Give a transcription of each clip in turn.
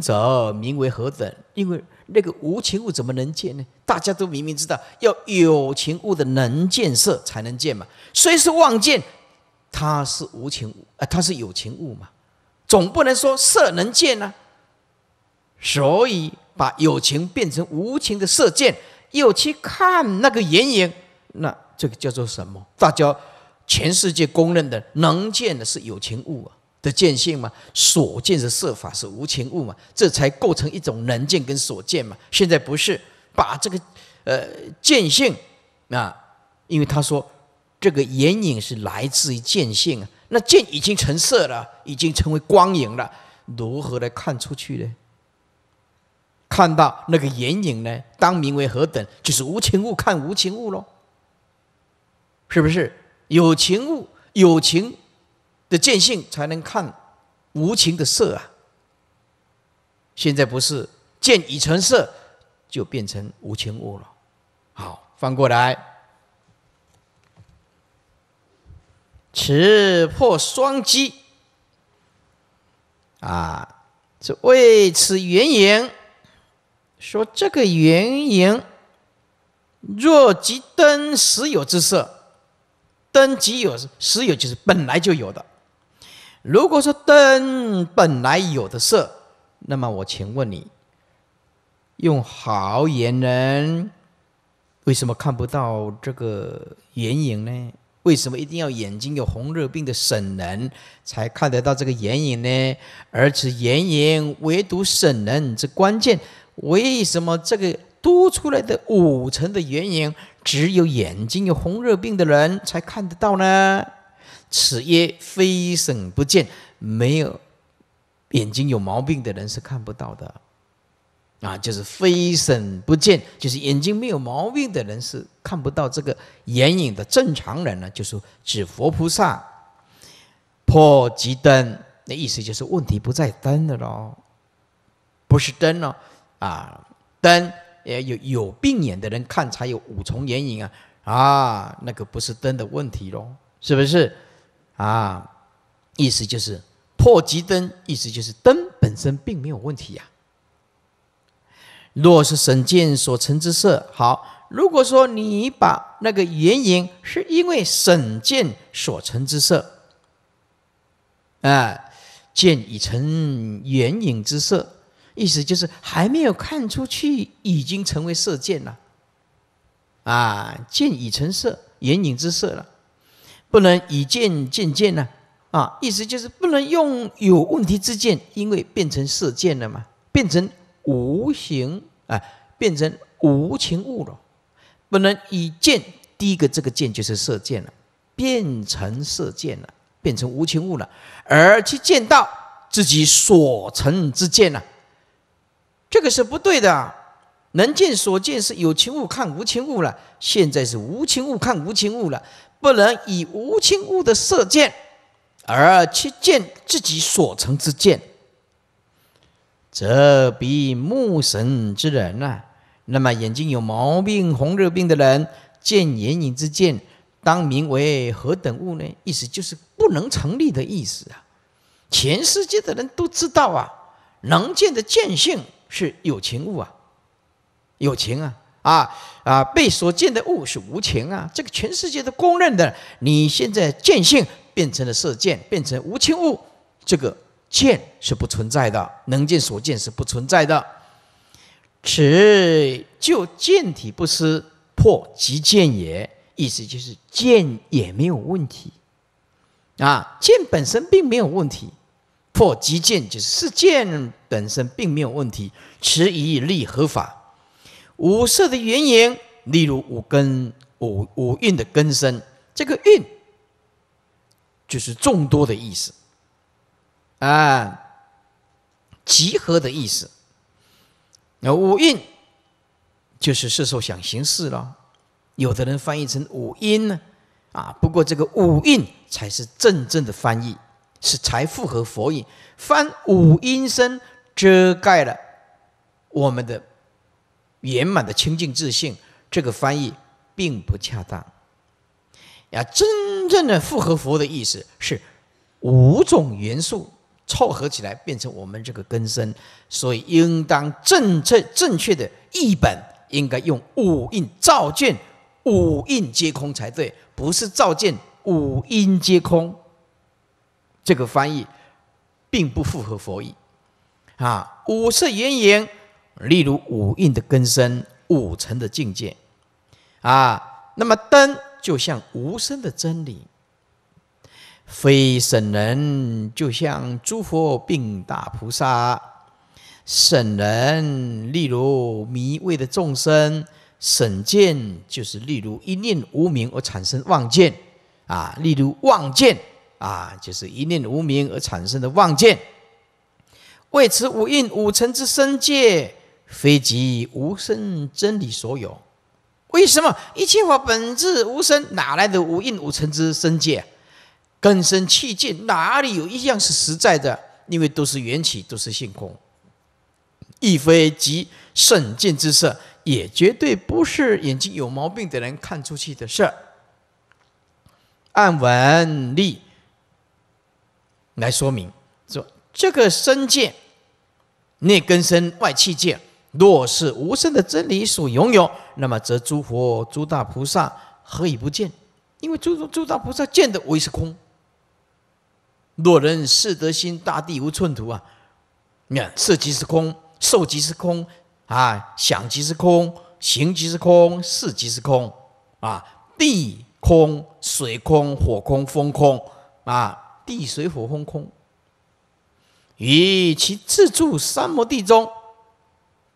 者名为何等？因为那个无情物怎么能见呢？大家都明明知道，要有情物的能见色才能见嘛。虽是妄见，它是无情物，呃，它是有情物嘛。总不能说色能见啊。所以把有情变成无情的色见，又去看那个眼影，那这个叫做什么？大家全世界公认的能见的是有情物啊。的见性嘛，所见是色法是无情物嘛，这才构成一种能见跟所见嘛。现在不是把这个呃见性啊，因为他说这个眼影是来自于见性啊，那见已经成色了，已经成为光影了，如何来看出去呢？看到那个眼影呢，当名为何等？就是无情物看无情物喽，是不是有情物有情？的见性才能看无情的色啊！现在不是见已成色就变成无情物了。好，翻过来，持破双击啊！是为此原因，说这个原因，若即灯实有之色，灯即有实有就是本来就有的。如果说灯本来有的色，那么我请问你，用好眼人为什么看不到这个眼影呢？为什么一定要眼睛有红热病的神人才看得到这个眼影呢？而且眼影唯独神人之关键，为什么这个多出来的五层的眼影只有眼睛有红热病的人才看得到呢？此曰非沈不见，没有眼睛有毛病的人是看不到的啊！就是非沈不见，就是眼睛没有毛病的人是看不到这个眼影的。正常人呢，就是指佛菩萨破极灯，那意思就是问题不在灯的喽，不是灯喽啊！灯也有有病眼的人看才有五重眼影啊啊！那个不是灯的问题喽，是不是？啊，意思就是破极灯，意思就是灯本身并没有问题呀。若是沈见所成之色，好，如果说你把那个眼影，是因为沈见所成之色，啊，见已成眼影之色，意思就是还没有看出去，已经成为色见了。啊，见已成色，眼影之色了。不能以剑见剑呢？啊，意思就是不能用有问题之剑，因为变成射箭了嘛，变成无形啊，变成无情物了。不能以剑，第一个这个剑就是射箭了，变成射箭了，变成无情物了，而去见到自己所成之剑呢，这个是不对的。能见所见是有情物看无情物了，现在是无情物看无情物了。不能以无情物的射箭，而去见自己所成之箭，则比目神之人啊，那么眼睛有毛病、红热病的人，见眼影之见，当名为何等物呢？意思就是不能成立的意思啊。全世界的人都知道啊，能见的见性是有情物啊，有情啊。啊啊！被所见的物是无情啊，这个全世界都公认的。你现在见性变成了射箭，变成无情物，这个见是不存在的，能见所见是不存在的。此就见体不思破即见也，意思就是见也没有问题啊，见本身并没有问题。破即见就是事件本身并没有问题，持以立合法。五色的原因，例如五根、五五蕴的根身，这个蕴就是众多的意思，啊，集合的意思。那五蕴就是色受想行识了。有的人翻译成五音呢，啊，不过这个五蕴才是真正的翻译，是财富和佛印，翻五音声遮盖了我们的。圆满的清净自信，这个翻译并不恰当。呀，真正的复合佛的意思是五种元素凑合起来变成我们这个根身，所以应当正确正确的译本应该用五印照见，五印皆空才对，不是照见五音皆空。这个翻译并不符合佛意。啊，五色圆圆例如五蕴的根深、五尘的境界，啊，那么灯就像无声的真理，非圣人就像诸佛并大菩萨，圣人例如迷味的众生，圣见就是例如一念无明而产生妄见，啊，例如妄见啊，就是一念无明而产生的妄见，为此五蕴五尘之生界。非即无生真理所有，为什么一切法本质无生？哪来的无应无成之生界、根生气界？哪里有一样是实在的？因为都是缘起，都是性空。亦非即圣见之色，也绝对不是眼睛有毛病的人看出去的事儿。按文例来说明，说这个生界内根生，外气界。若是无声的真理所拥有，那么则诸佛、诸大菩萨何以不见？因为诸诸大菩萨见的唯是空。若人是得心，大地无寸土啊！你看，色即是空，受即是空，啊，想即是空，行即是空，是即是空，啊，地空、水空、火空、风空，啊，地水火风空。与其自住三摩地中。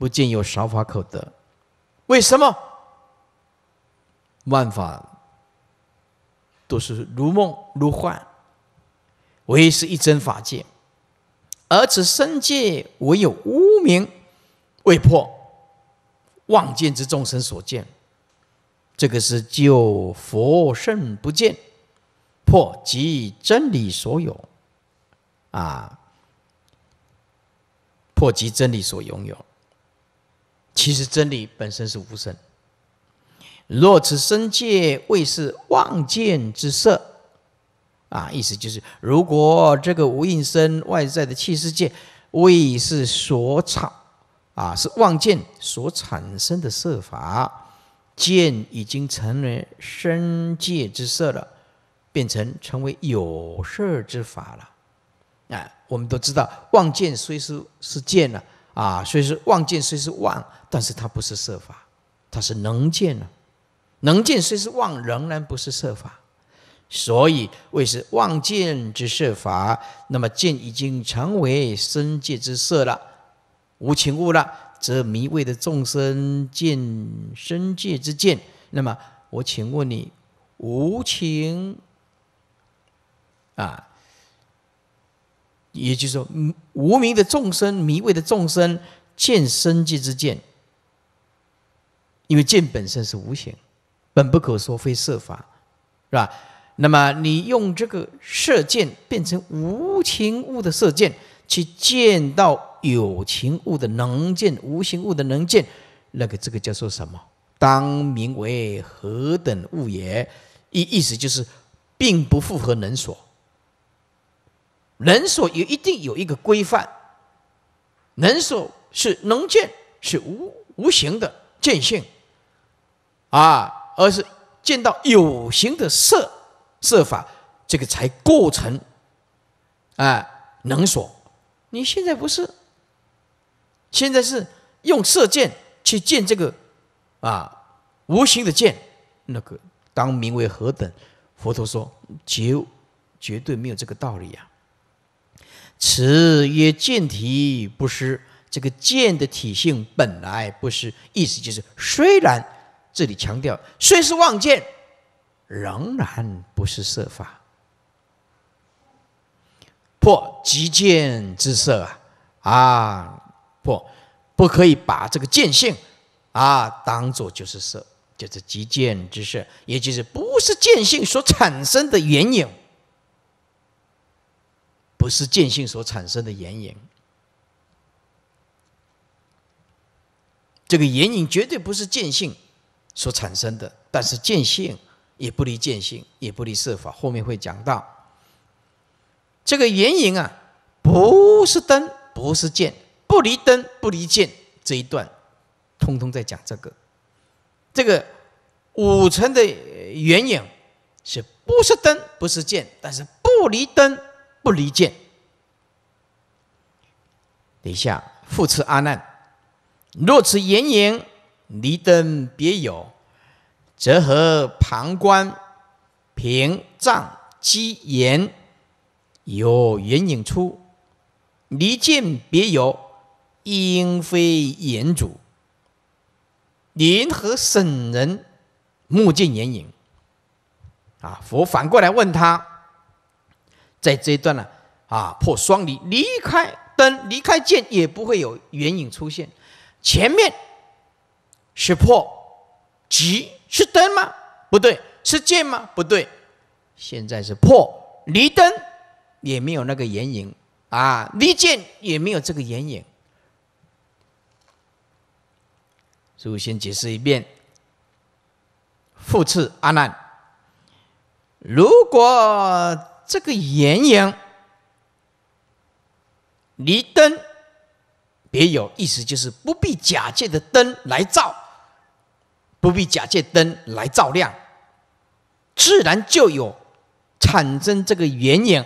不见有少法可得，为什么？万法都是如梦如幻，唯是一真法界，而此生界唯有无明未破，妄见之众生所见，这个是就佛圣不见，破即真理所有，啊，破即真理所拥有。其实真理本身是无声。若此生界为是妄见之色，啊，意思就是，如果这个无应身外在的气世界为是所产，啊，是妄见所产生的色法，见已经成为生界之色了，变成成为有色之法了。啊，我们都知道，妄见虽是是见了。啊，所以说望见虽是望，但是它不是设法，它是能见啊。能见虽是望，仍然不是设法，所以谓是望见之设法。那么见已经成为身界之色了，无情物了，则迷味的众生见身界之见，那么我请问你，无情，啊。也就是说，无名的众生、迷味的众生，见身即之见。因为剑本身是无形，本不可说非色法，是吧？那么你用这个射箭变成无情物的射箭，去见到有情物的能见、无形物的能见，那个这个叫做什么？当名为何等物也？意意思就是，并不符合能所。能所也一定有一个规范，能所是能见是无无形的见性，啊，而是见到有形的色色法，这个才构成，啊，能所。你现在不是，现在是用色见去见这个，啊，无形的见，那个当名为何等？佛陀说，绝绝对没有这个道理啊。此曰见体不失，这个见的体性本来不失，意思就是虽然这里强调虽是妄见，仍然不是色法。破即见之色啊，啊，破，不可以把这个见性啊当做就是色，就是即见之色，也就是不是见性所产生的缘影。不是见性所产生的眼影，这个眼影绝对不是见性所产生的。但是见性也不离见性，也不离设法。后面会讲到这个眼影啊，不是灯，不是剑，不离灯，不离剑。这一段通通在讲这个，这个五层的眼影是不是灯，不是剑，但是不离灯。不离见。等一下，复次阿难，若此言言，离灯别有，则何旁观屏障积言有言影出？离见别有应非言主。您和圣人目见眼影。啊，佛反过来问他。在这一段呢，啊，破双离，离开灯，离开剑，也不会有原影出现。前面是破，即，是灯吗？不对，是剑吗？不对。现在是破离灯，也没有那个眼影啊，离剑也没有这个眼影。所以先解释一遍，复次阿难，如果这个圆影离灯别有意思，就是不必假借的灯来照，不必假借灯来照亮，自然就有产生这个圆影。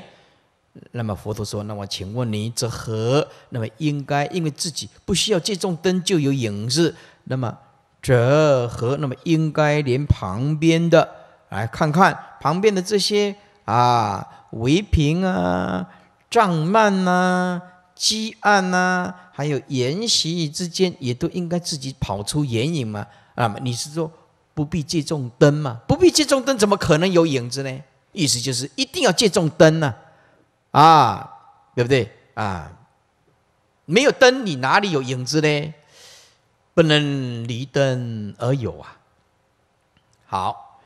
那么佛陀说：“那么请问你这河，那么应该因为自己不需要借种灯就有影子。那么这河，那么应该连旁边的来看看旁边的这些。”啊，唯平啊，障慢呐，积暗呐，还有言习之间，也都应该自己跑出眼影嘛。那么你是说不必借众灯嘛？不必借众灯，怎么可能有影子呢？意思就是一定要借众灯呢。啊，对不对啊？没有灯，你哪里有影子呢？不能离灯而有啊。好，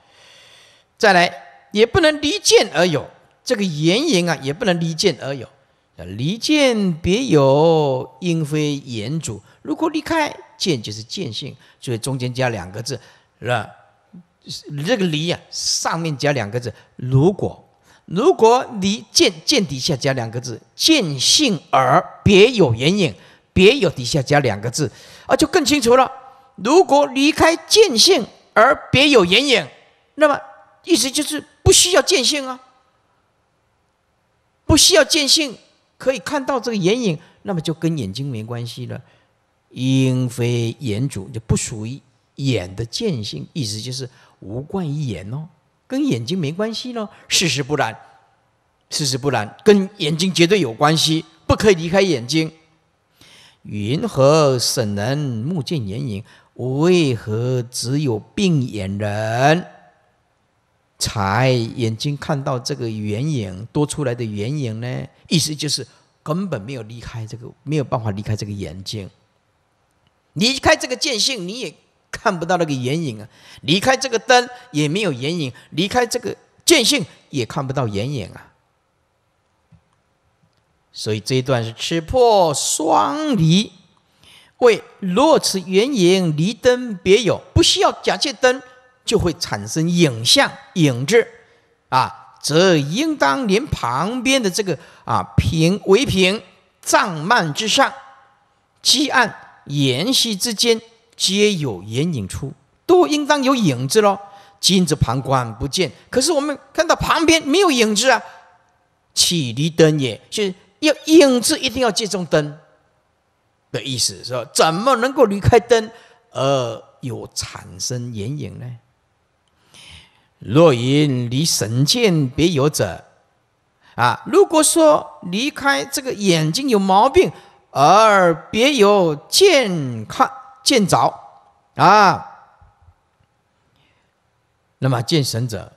再来。也不能离见而有这个言影啊，也不能离见而有离见别有应非言主。如果离开见就是见性，所以中间加两个字了。这个离啊，上面加两个字，如果，如果离见见底下加两个字，见性而别有眼影，别有底下加两个字，啊，就更清楚了。如果离开见性而别有眼影，那么意思就是。不需要见性啊，不需要见性，可以看到这个眼影，那么就跟眼睛没关系了，影非眼主就不属于眼的见性，意思就是无关于眼哦，跟眼睛没关系喽。事实不然，事实不然，跟眼睛绝对有关系，不可以离开眼睛。云何圣人目见眼影？为何只有病眼人？才眼睛看到这个圆影多出来的圆影呢，意思就是根本没有离开这个，没有办法离开这个眼睛，离开这个见性你也看不到那个眼影啊，离开这个灯也没有眼影，离开这个见性也看不到眼影啊。所以这一段是吃破双离，为若此圆影离灯别有，不需要假借灯。就会产生影像影子啊，则应当连旁边的这个啊屏围屏帐幔之上，积案沿隙之间，皆有眼影出，都应当有影子喽。今之旁观不见，可是我们看到旁边没有影子啊？起离灯也？就是要影子一定要借中灯的意思是吧？怎么能够离开灯而有产生眼影呢？若云离神见别有者，啊，如果说离开这个眼睛有毛病，而别有见看见着，啊，那么见神者，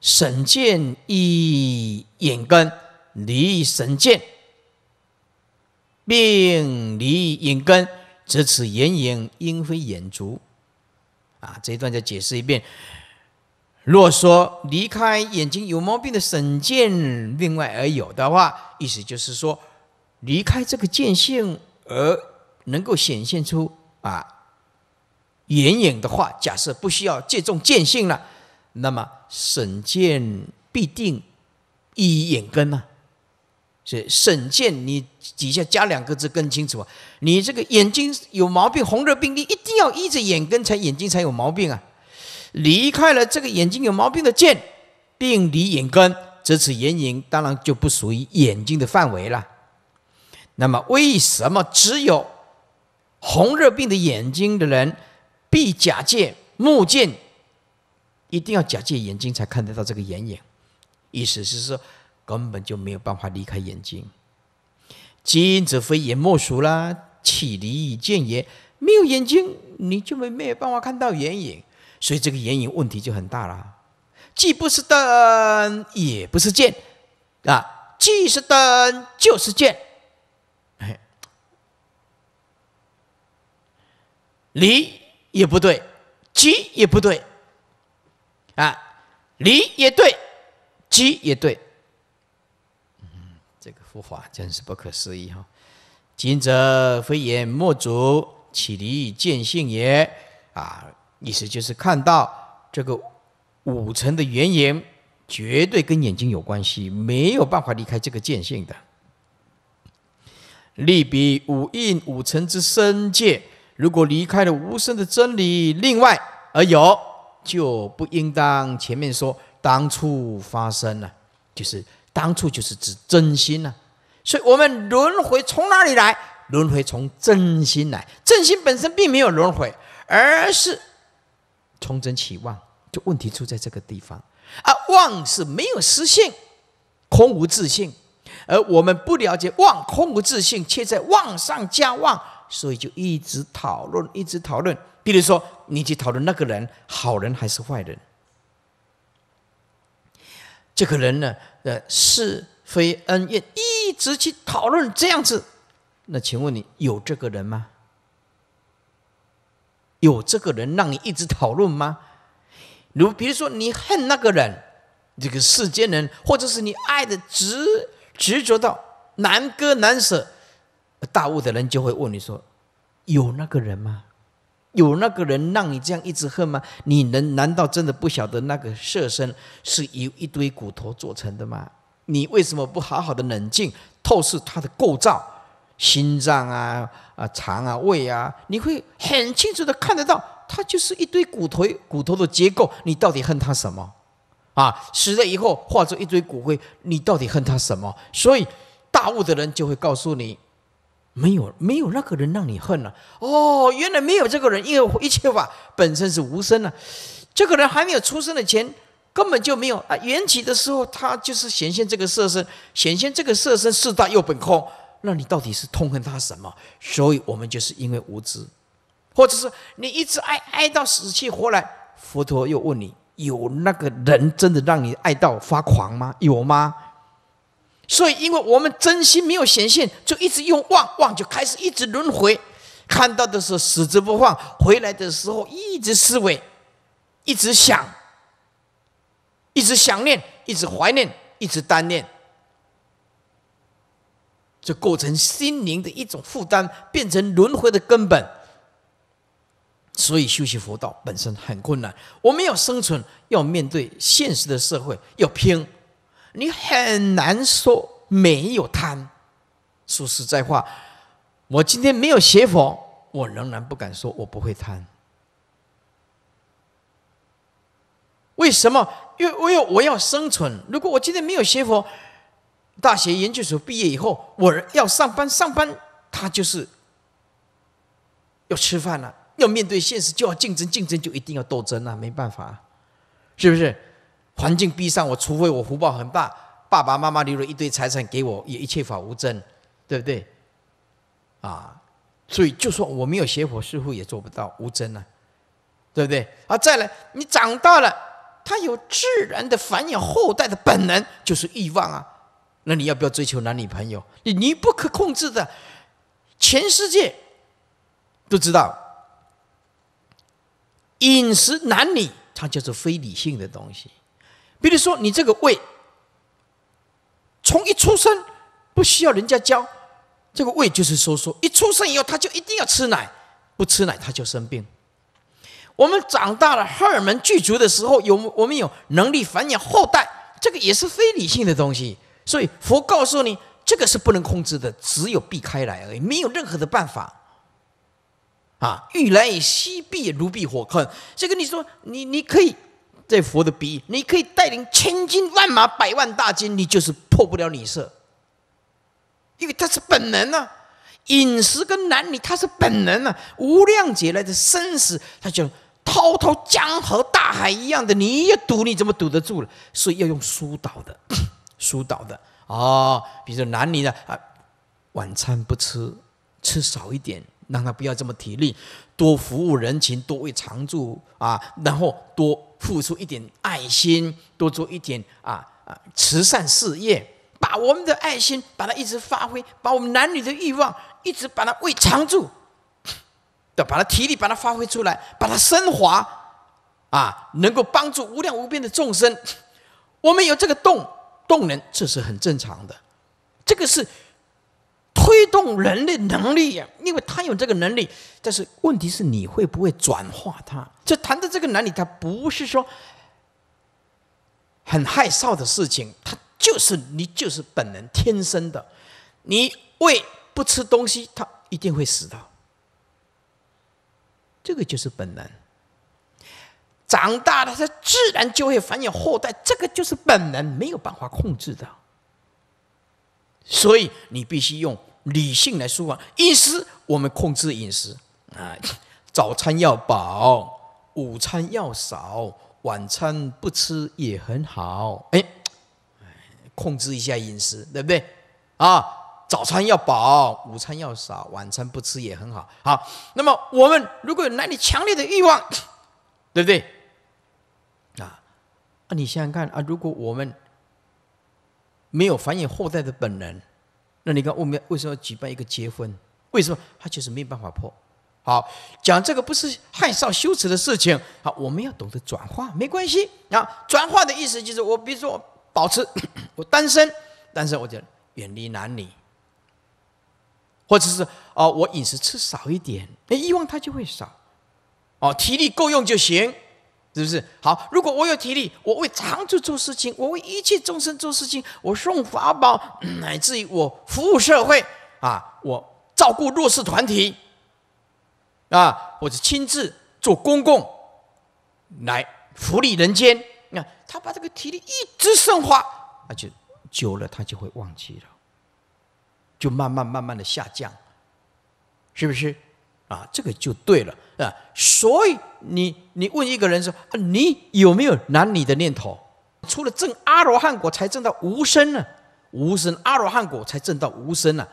神见依眼根，离神见，并离眼根，则此眼影应非眼足。啊，这一段再解释一遍。若说离开眼睛有毛病的沈见另外而有的话，意思就是说，离开这个见性而能够显现出啊眼影的话，假设不需要借重见性了，那么沈见必定依眼根啊？所以沈见你底下加两个字更清楚，你这个眼睛有毛病、红热病你一定要依着眼根才眼睛才有毛病啊。离开了这个眼睛有毛病的见，病离眼根，则此眼影当然就不属于眼睛的范围了。那么，为什么只有红热病的眼睛的人，必假借目见，一定要假借眼睛才看得到这个眼影？意思是说，根本就没有办法离开眼睛。今因则非眼莫属啦。起离以见也？没有眼睛，你就没没有办法看到眼影。所以这个眼影问题就很大了，既不是灯，也不是剑，啊，既是灯就是剑，哎，离也不对，击也不对，啊，离也对，击也对，嗯，这个浮华真是不可思议哈，今者非言莫足启离见性也啊。意思就是看到这个五层的原因，绝对跟眼睛有关系，没有办法离开这个见性的。利比五印五尘之身界，如果离开了无声的真理，另外而有，就不应当前面说当初发生了，就是当初就是指真心呢。所以，我们轮回从哪里来？轮回从真心来，真心本身并没有轮回，而是。崇祯起望，就问题出在这个地方啊！妄是没有实性，空无自信，而我们不了解妄，空无自信，却在妄上加妄，所以就一直讨论，一直讨论。比如说，你去讨论那个人，好人还是坏人？这个人呢，呃，是非恩怨，一直去讨论这样子。那请问你有这个人吗？有这个人让你一直讨论吗？如比如说你恨那个人，这个世间人，或者是你爱的执执着到难割难舍，大悟的人就会问你说：“有那个人吗？有那个人让你这样一直恨吗？你能难道真的不晓得那个舍身是由一堆骨头做成的吗？你为什么不好好的冷静透视它的构造？”心脏啊啊，肠啊，胃啊，你会很清楚的看得到，它就是一堆骨头，骨头的结构。你到底恨他什么？啊，死了以后化作一堆骨灰，你到底恨他什么？所以大悟的人就会告诉你，没有，没有那个人让你恨了。哦，原来没有这个人，因为一切法本身是无声的。这个人还没有出生的前，根本就没有啊。缘起的时候，他就是显现这个色身，显现这个色身四大又本空。那你到底是痛恨他什么？所以我们就是因为无知，或者是你一直爱爱到死去活来。佛陀又问你：有那个人真的让你爱到发狂吗？有吗？所以，因为我们真心没有显现，就一直用妄妄就开始一直轮回。看到的时候死之不放，回来的时候一直思维，一直想，一直想念，一直怀念，一直单恋。就构成心灵的一种负担，变成轮回的根本。所以，修习佛道本身很困难。我们要生存，要面对现实的社会，要拼，你很难说没有贪。说实在话，我今天没有学佛，我仍然不敢说我不会贪。为什么？因为我要生存。如果我今天没有学佛，大学研究所毕业以后，我要上班，上班他就是要吃饭了，要面对现实，就要竞争，竞争就一定要斗争啊，没办法，是不是？环境逼上我，除非我福报很大，爸爸妈妈留了一堆财产给我，也一切法无争，对不对？啊，所以就说我没有邪火师乎也做不到无争啊，对不对？啊，再来，你长大了，他有自然的繁衍后代的本能，就是欲望啊。那你要不要追求男女朋友？你你不可控制的，全世界都知道，饮食男女，它就是非理性的东西。比如说，你这个胃，从一出生不需要人家教，这个胃就是收缩。一出生以后，他就一定要吃奶，不吃奶他就生病。我们长大了，荷尔蒙具足的时候，有我们有能力繁衍后代，这个也是非理性的东西。所以佛告诉你，这个是不能控制的，只有避开来而已，没有任何的办法。啊，欲来以西避如避火坑。所以跟你说，你你可以，在佛的比喻，你可以带领千军万马、百万大军，你就是破不了女色，因为它是本能呢。饮食跟男女，它是本能呢。无量劫来的生死，它就滔滔江河、大海一样的，你要堵，你怎么堵得住了？所以要用疏导的。疏导的哦。比如说男女的啊，晚餐不吃，吃少一点，让他不要这么体力，多服务人情，多为常住啊，然后多付出一点爱心，多做一点啊啊慈善事业，把我们的爱心把它一直发挥，把我们男女的欲望一直把它为常住，对，把它体力把它发挥出来，把它升华啊，能够帮助无量无边的众生，我们有这个洞。动人，这是很正常的，这个是推动人的能力呀，因为他有这个能力。但是问题是你会不会转化他？就谈到这个能力，他不是说很害臊的事情，他就是你就是本能天生的。你胃不吃东西，他一定会死的，这个就是本能。长大了，他自然就会繁衍后代，这个就是本能，没有办法控制的。所以你必须用理性来说话。饮食，我们控制饮食啊，早餐要饱，午餐要少，晚餐不吃也很好。哎，控制一下饮食，对不对？啊，早餐要饱，午餐要少，晚餐不吃也很好。好，那么我们如果有男女强烈的欲望，对不对？那你想想看啊，如果我们没有繁衍后代的本能，那你看我们为什么要举办一个结婚？为什么？他就是没办法破。好，讲这个不是害臊羞耻的事情。好，我们要懂得转化，没关系。啊。转化的意思就是，我比如说保持 我单身，单身我就远离男女，或者是啊，我饮食吃少一点，那欲望它就会少。哦，体力够用就行。是不是好？如果我有体力，我为长住做事情，我为一切众生做事情，我送法宝，乃至于我服务社会啊，我照顾弱势团体啊，我就亲自做公共来福利人间。那他把这个体力一直升华，那就久了他就会忘记了，就慢慢慢慢的下降，是不是？啊，这个就对了啊！所以你你问一个人说，你有没有男女的念头？除了证阿罗汉果才证到无生呢，无生阿罗汉果才证到无生呢。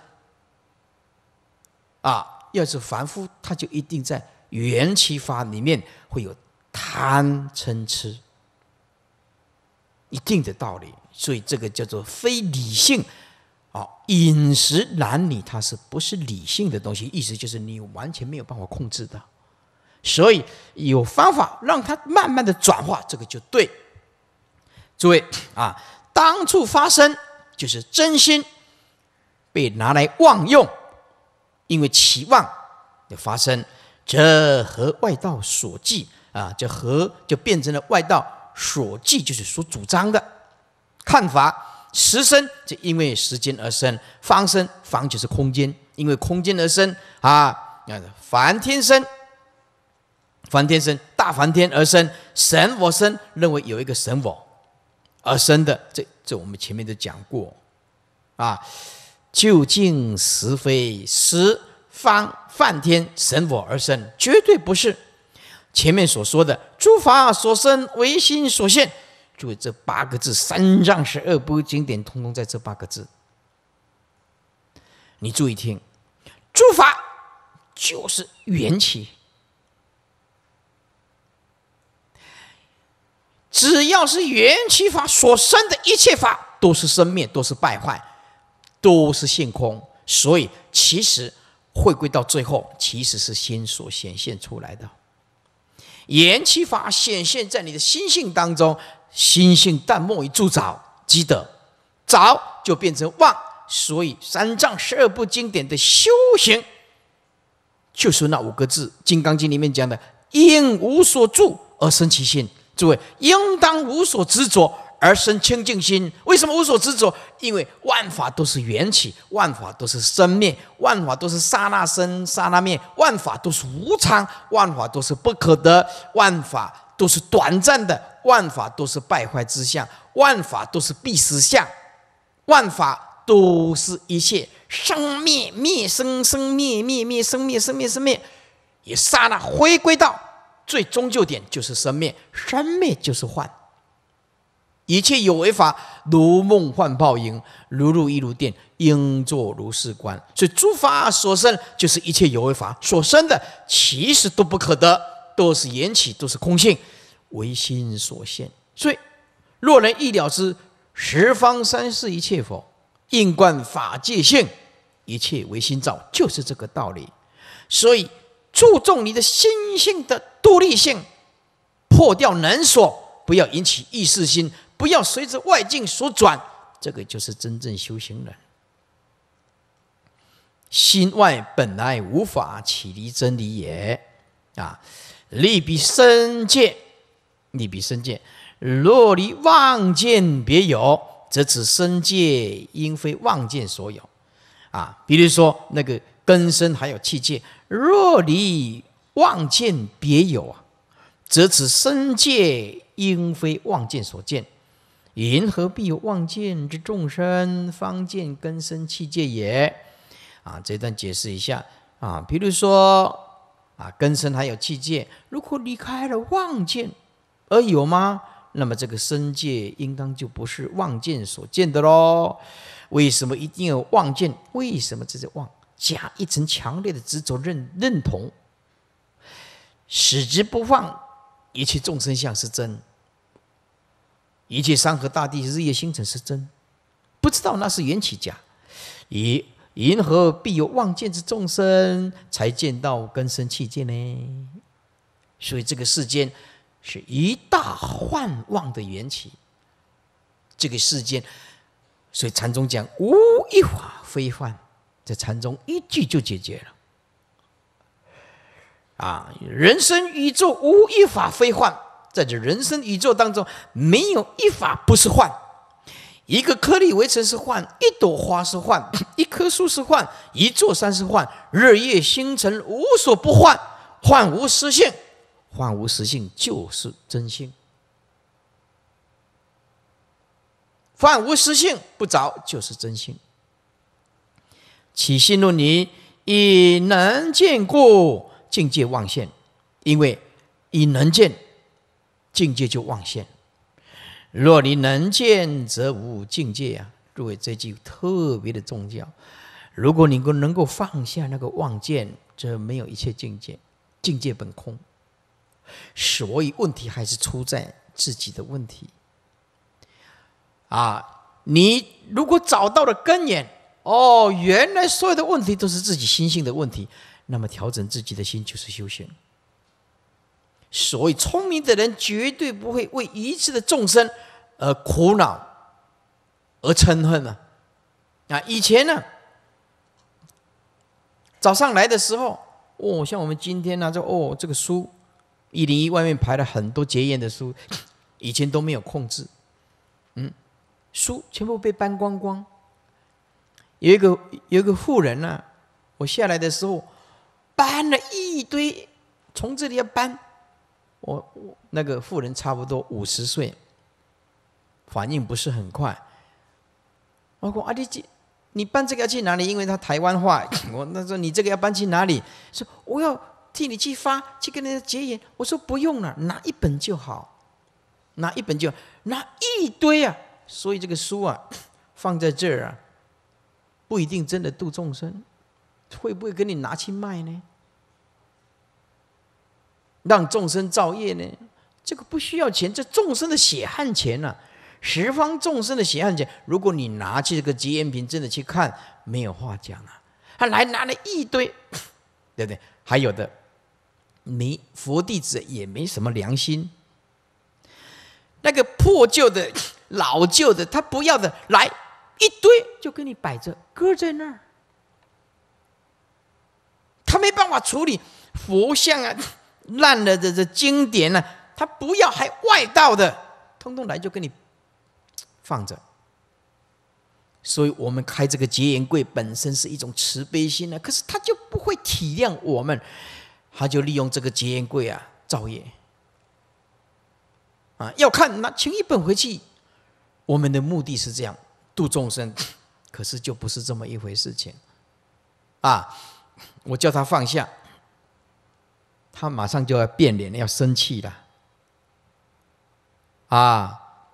啊，要是凡夫，他就一定在缘起法里面会有贪嗔痴，一定的道理。所以这个叫做非理性。好，饮食男女，它是不是理性的东西？意思就是你完全没有办法控制的，所以有方法让它慢慢的转化，这个就对。诸位啊，当初发生就是真心被拿来妄用，因为期望的发生，这和外道所记啊，这和就变成了外道所记，就是所主张的看法。时生就因为时间而生，方生方就是空间，因为空间而生啊。那梵天生，梵天生大梵天而生神我生，认为有一个神我而生的，这这我们前面都讲过啊。究竟实非十方梵天神我而生，绝对不是前面所说的诸法所生唯心所现。就这八个字，《三藏十二部经典》通通在这八个字。你注意听，诸法就是缘起。只要是缘起法所生的一切法，都是生灭，都是败坏，都是性空。所以，其实回归到最后，其实是心所显现出来的缘起法，显现在你的心性当中。心性淡漠以助早，积德，早就变成旺。所以三藏十二部经典的修行，就是那五个字《金刚经》里面讲的：“应无所住而生其心。”诸位应当无所执着而生清净心。为什么无所执着？因为万法都是缘起，万法都是生灭，万法都是刹那生刹那灭，万法都是无常，万法都是不可得，万法。都是短暂的，万法都是败坏之相，万法都是必死相，万法都是一切生灭灭生生灭灭灭生灭生灭生灭，一刹那回归到最终究点就是生灭，生灭就是幻，一切有为法如梦幻泡影，如露亦如电，应作如是观。所以诸法所生就是一切有为法所生的，其实都不可得。都是缘起，都是空性，唯心所现。所以，若能意了之十方三世一切佛，应观法界性，一切唯心造，就是这个道理。所以，注重你的心性的独立性，破掉能所，不要引起意识心，不要随着外境所转，这个就是真正修行人。心外本来无法起离真理也啊。利比生见，利比生见。若离妄见别有，则此生界应非妄见所有。啊，比如说那个根身还有器界，若离妄见别有啊，则此生界应非妄见所见。云何必妄见之众生方见根身器界也？啊，这段解释一下啊，比如说。啊，根身还有器界，如果离开了妄见，而有吗？那么这个身界应当就不是妄见所见的喽。为什么一定要妄见？为什么这是妄？加一层强烈的执着认认同，使之不放，一切众生相是真，一切山河大地、日夜星辰是真，不知道那是缘起假，一。银河必有望见之众生，才见到根生器见呢。所以这个世间是一大幻妄的缘起。这个世间，所以禅宗讲无一法非幻，在禅宗一句就解决了。啊，人生宇宙无一法非幻，在这人生宇宙当中，没有一法不是幻。一个颗粒微尘是幻，一朵花是幻，一棵树是幻，一座山是幻，日夜星辰无所不幻。幻无实性，幻无实性就是真心。幻无实性不着就是真心。起心论理，以能见故境界妄现，因为以能见，境界就妄现。若你能见，则无境界啊！诸位，这句特别的重要。如果你够能够放下那个妄见，则没有一切境界，境界本空。所以问题还是出在自己的问题。啊，你如果找到了根源，哦，原来所有的问题都是自己心性的问题，那么调整自己的心就是修行。所以，聪明的人绝对不会为一切的众生而苦恼、而嗔恨呢。啊，以前呢，早上来的时候，哦，像我们今天呢，这哦这个书一零一外面排了很多结缘的书，以前都没有控制，嗯，书全部被搬光光。有一个有一个富人呢，我下来的时候搬了一堆，从这里要搬。我我那个妇人差不多五十岁，反应不是很快。我括阿弟姐，你办这个要去哪里？因为他台湾话，我那说你这个要搬去哪里？说我要替你去发，去跟人家结缘。我说不用了，拿一本就好，拿一本就拿一堆啊。所以这个书啊，放在这儿啊，不一定真的度众生，会不会给你拿去卖呢？让众生造业呢？这个不需要钱，这众生的血汗钱呐，十方众生的血汗钱。如果你拿去这个吉言瓶，真的去看，没有话讲啊！他来拿了一堆，对不对？还有的，没佛弟子也没什么良心，那个破旧的、老旧的，他不要的，来一堆就跟你摆着搁在那儿，他没办法处理佛像啊。烂了的这经典呢，他不要还外道的，通通来就给你放着。所以我们开这个结缘柜本身是一种慈悲心呢，可是他就不会体谅我们，他就利用这个结缘柜啊造业。啊，要看那请一本回去，我们的目的是这样度众生，可是就不是这么一回事情。啊，我叫他放下。他马上就要变脸，要生气了，啊，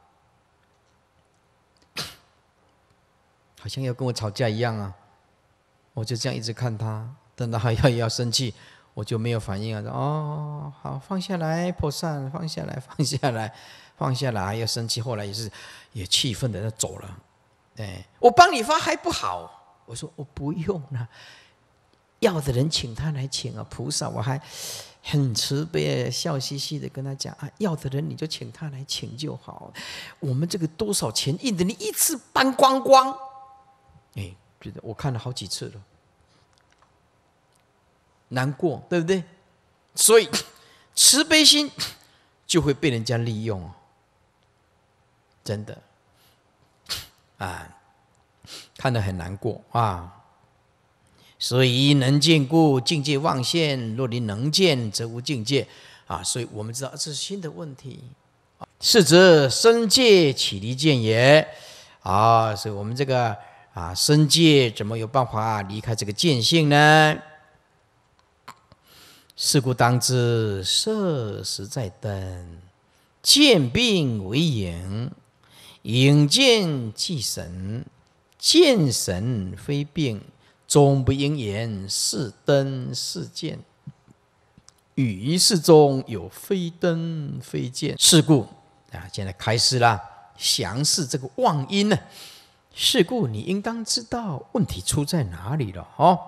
好像要跟我吵架一样啊！我就这样一直看他，等到他要要生气，我就没有反应啊。哦，好，放下来，破散，放下来，放下来，放下来，要生气，后来也是也气愤的就走了。哎，我帮你发还不好，我说我不用了。要的人请他来请啊，菩萨，我还很慈悲，笑嘻嘻的跟他讲啊，要的人你就请他来请就好。我们这个多少钱印的，你一次搬光光，哎，觉得我看了好几次了，难过，对不对？所以慈悲心就会被人家利用哦，真的，啊，看得很难过啊。所以能见故境界妄现，若离能见则无境界。啊，所以我们知道这是新的问题。是则身界起离见也。啊，所以我们这个啊身界怎么有办法离开这个见性呢？是故当知色实在灯，见病为影，影见即神，见神非病。终不应言是灯是剑，于世中有非灯非剑。是故啊，现在开始了详视这个妄因呢。是故你应当知道问题出在哪里了哦。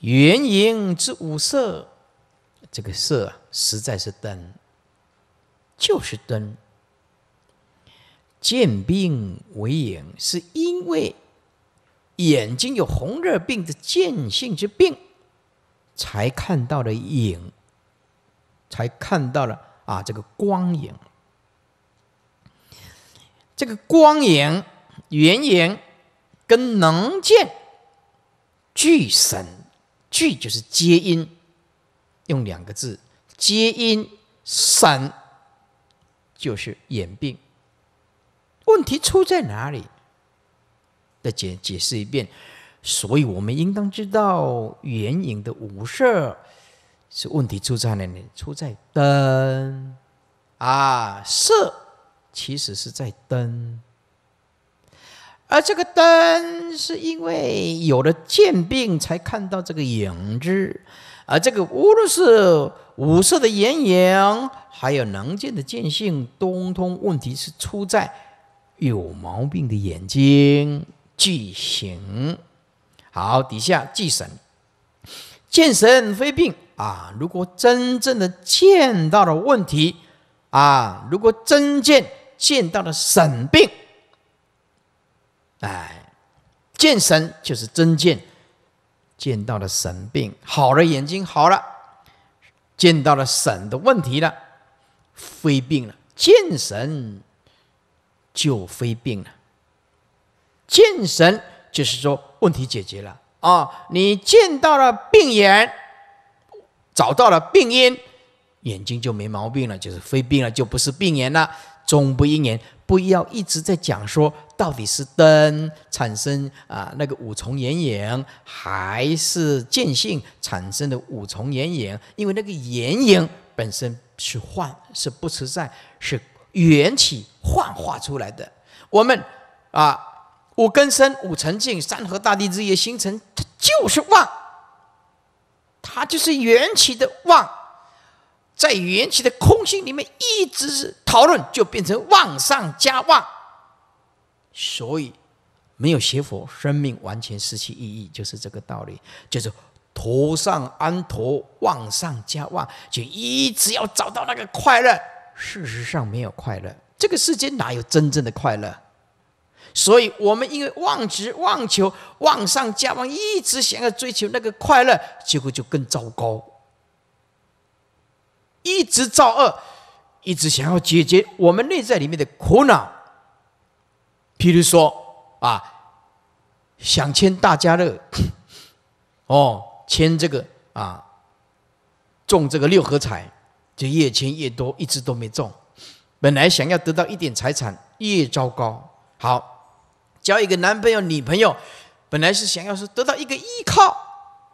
元影之五色，这个色实在是灯，就是灯。见病为影，是因为。眼睛有红热病的见性之病，才看到了影，才看到了啊这个光影。这个光影、原影跟能见俱神，俱就是皆因，用两个字，皆因神就是眼病。问题出在哪里？再解解释一遍，所以我们应当知道，眼影的五色是问题出在哪里？出在灯啊，色其实是在灯，而这个灯是因为有了渐病才看到这个影子，而这个无论是五色的眼影，还有能见的见性，通通问题是出在有毛病的眼睛。即行，好，底下即神，见神非病啊！如果真正的见到了问题啊，如果真见见到了神病，哎，见神就是真见，见到了神病，好了，眼睛好了，见到了神的问题了，非病了，见神就非病了。见神就是说问题解决了啊！你见到了病眼，找到了病因，眼睛就没毛病了，就是非病了，就不是病眼了。中不应眼，不要一直在讲说到底是灯产生啊那个五重眼影，还是见性产生的五重眼影？因为那个眼影本身是幻，是不实在，是缘起幻化出来的。我们啊。五根深，五尘静，山河大地、日业星辰，它就是妄，它就是缘起的妄，在缘起的空性里面，一直讨论，就变成妄上加妄。所以，没有学佛，生命完全失去意义，就是这个道理。就是头上安陀，旺上加旺，就一直要找到那个快乐。事实上，没有快乐，这个世间哪有真正的快乐？所以，我们因为妄执、妄求、妄上加妄，一直想要追求那个快乐，结果就更糟糕。一直造恶，一直想要解决我们内在里面的苦恼。譬如说啊，想签大家乐，哦，签这个啊，中这个六合彩，就越签越多，一直都没中。本来想要得到一点财产，越糟糕。好。交一个男朋友、女朋友，本来是想要是得到一个依靠，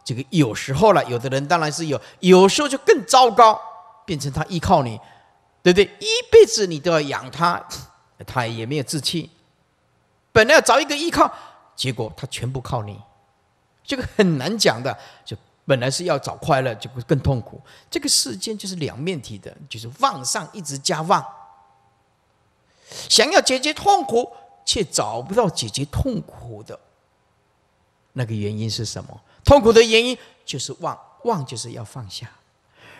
这个有时候了，有的人当然是有，有时候就更糟糕，变成他依靠你，对不对？一辈子你都要养他，他也没有志气。本来要找一个依靠，结果他全部靠你，这个很难讲的。就本来是要找快乐，就不更痛苦。这个世间就是两面体的，就是旺上一直加旺。想要解决痛苦。却找不到解决痛苦的那个原因是什么？痛苦的原因就是忘，忘就是要放下。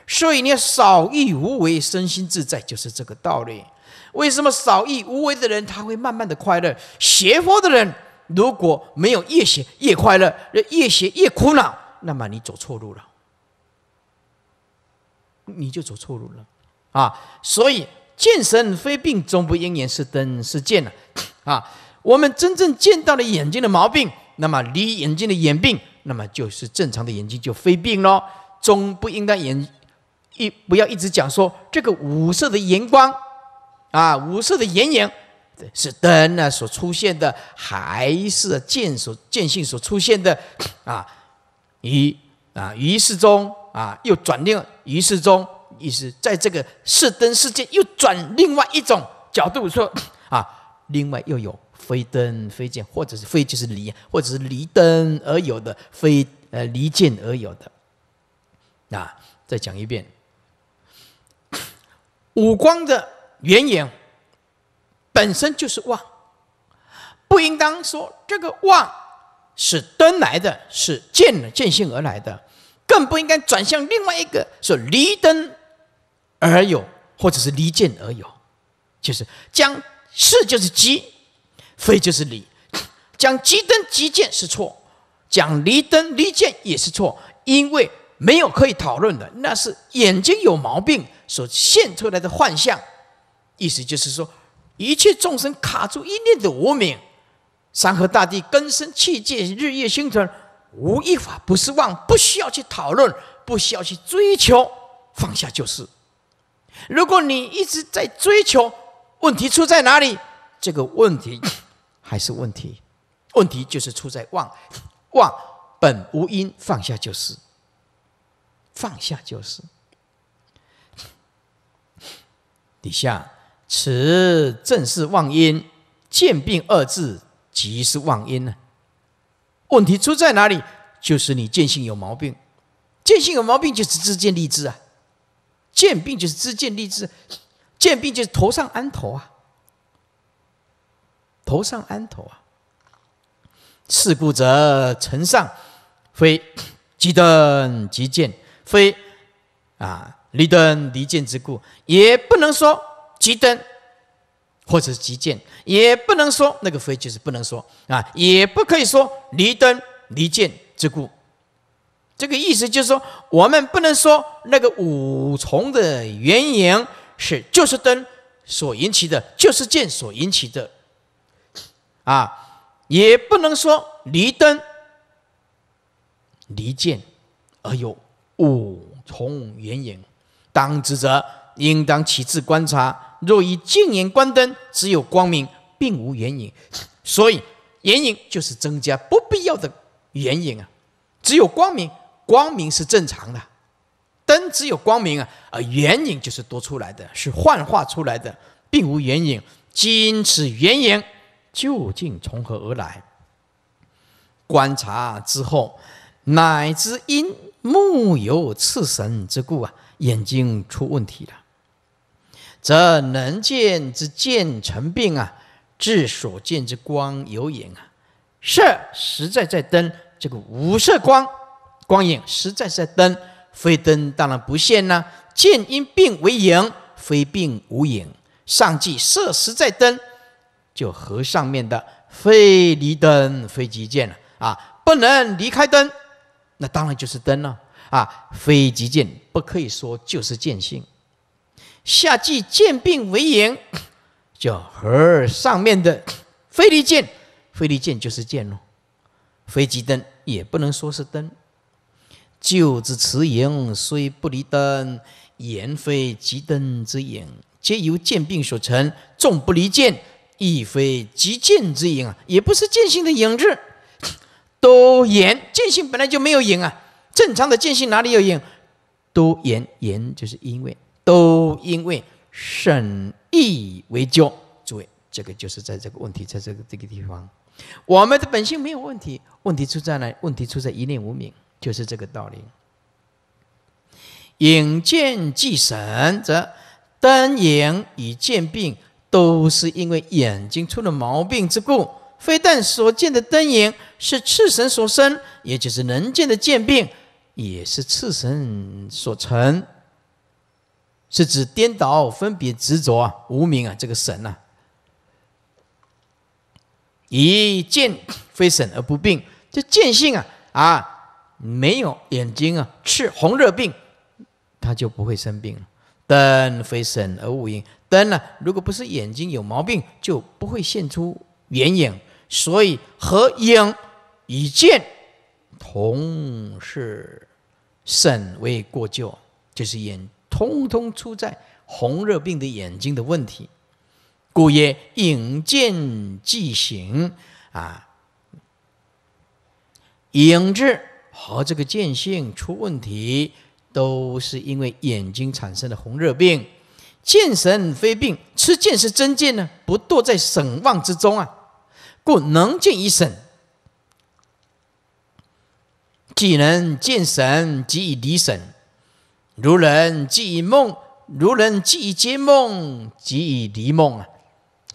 所以你要少欲无为，身心自在，就是这个道理。为什么少欲无为的人他会慢慢的快乐？邪佛的人如果没有越邪越快乐，越邪越苦恼，那么你走错路了，你就走错路了啊！所以见神非病，终不因言是灯是剑了。啊，我们真正见到了眼睛的毛病，那么离眼睛的眼病，那么就是正常的眼睛就非病喽。终不应该眼一不要一直讲说这个五色的荧光啊，五色的眼影，是灯呢所出现的，还是见所见性所出现的啊？于啊于是中啊，又转另于是中意思，在这个是灯世界又转另外一种角度说啊。另外又有非灯非剑，或者是非就是离，或者是离灯而有的，非呃离剑而有的。啊，再讲一遍，五光的原眼本身就是妄，不应当说这个妄是灯来的，是剑剑性而来的，更不应该转向另外一个是离灯而有，或者是离剑而有，就是将。是就是即，非就是理。讲即登即见是错，讲离登离见也是错，因为没有可以讨论的，那是眼睛有毛病所现出来的幻象。意思就是说，一切众生卡住一念的无明，山河大地、根深气界、日月星辰，无一法不是妄，不需要去讨论，不需要去追求，放下就是。如果你一直在追求，问题出在哪里？这个问题还是问题，问题就是出在忘，忘本无因，放下就是，放下就是。底下此正是忘因，见病二字即是忘因呢。问题出在哪里？就是你见性有毛病，见性有毛病就是自见利智啊，见病就是自见利智。见病就是头上安头啊，头上安头啊。事故则成上非即登即见，非啊离登离见之故，也不能说即登。或者即见，也不能说那个非就是不能说啊，也不可以说离登离见之故。这个意思就是说，我们不能说那个五重的原因。是，就是灯所引起的，就是剑所引起的，啊，也不能说离灯离剑而有五重原影。当知者应当起自观察，若以剑眼观灯，只有光明，并无原影。所以，缘影就是增加不必要的缘影啊。只有光明，光明是正常的。灯只有光明啊，而圆影就是多出来的，是幻化出来的，并无原影。今此，圆影究竟从何而来？观察之后，乃知因目有赤神之故啊，眼睛出问题了，则能见之见成病啊，至所见之光有影啊，色实在在灯，这个五色光光影实在在灯。非灯当然不现呢，见因病为影，非病无影。上句设时在灯，就和上面的非离灯，非即见了啊，不能离开灯，那当然就是灯了啊，非即见，不可以说就是见性。下句见病为影，就和上面的非离见，非离见就是见咯，非即灯也不能说是灯。就之辞影虽不离灯，言非即灯之影，皆由见病所成。众不离见，亦非即见之影啊，也不是见性的影子。都言见性本来就没有影啊，正常的见性哪里有影？都言言就是因为都因为审义为教。诸位，这个就是在这个问题，在这个这个地方，我们的本性没有问题，问题出在哪问题出在一念无明。就是这个道理。眼见即神，则灯影与见病，都是因为眼睛出了毛病之故。非但所见的灯影是赤神所生，也就是能见的见病也是赤神所成。是指颠倒分别执着啊，无明啊，这个神呐，以见非神而不病，这见性啊啊。没有眼睛啊，赤红热病，他就不会生病了。灯非神而无影，灯呢，如果不是眼睛有毛病，就不会现出眼影。所以和影与见同是沈为过咎，就是眼通通出在红热病的眼睛的问题。故曰影见即形啊，影之。和这个见性出问题，都是因为眼睛产生的红热病。见神非病，吃见是真见呢，不堕在神妄之中啊。故能见一神，既能见神即以离神；如人即以梦，如人即以皆梦即以离梦啊。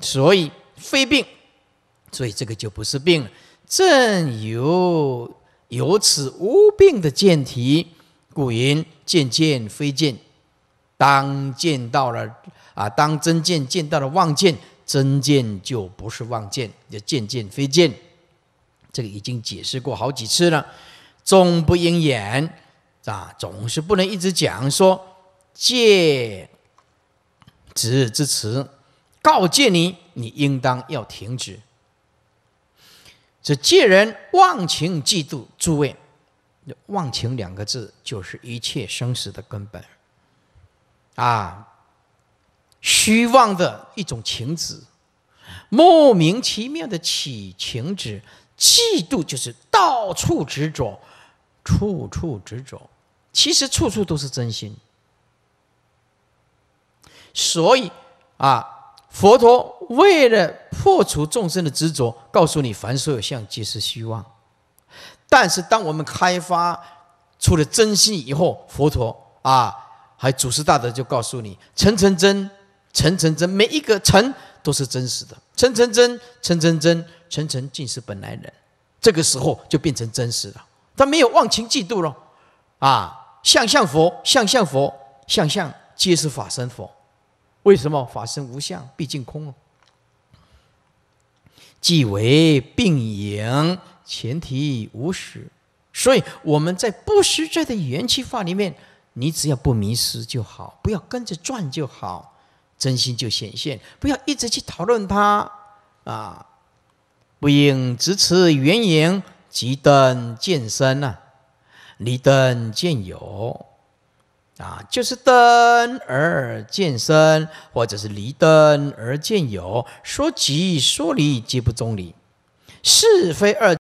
所以非病，所以这个就不是病了。正由有此无病的健体，故云见渐非见。当见到了啊，当真见见到了妄见，真见就不是妄见，叫见渐非见。这个已经解释过好几次了，终不应言啊，总是不能一直讲说戒止之词，告诫你，你应当要停止。这借人忘情嫉妒，诸位，忘情两个字就是一切生死的根本。啊，虚妄的一种情执，莫名其妙的起情执，嫉妒就是到处执着，处处执着，其实处处都是真心。所以啊。佛陀为了破除众生的执着，告诉你凡所有相皆是虚妄。但是当我们开发出了真心以后，佛陀啊，还祖师大德就告诉你，成成真，成成真，每一个成都是真实的，成成真，成真真，成成尽是本来人。这个时候就变成真实了，他没有忘情嫉妒了，啊，相相佛，相相佛，相相皆是法身佛。为什么法身无相，毕竟空了？即为病影，前提无实。所以我们在不实在的缘起法里面，你只要不迷失就好，不要跟着转就好，真心就显现。不要一直去讨论它啊！不应执持缘影，即等见身呐，离等见有。啊，就是灯而见身，或者是离灯而见有，说即说离，皆不中理，是非二。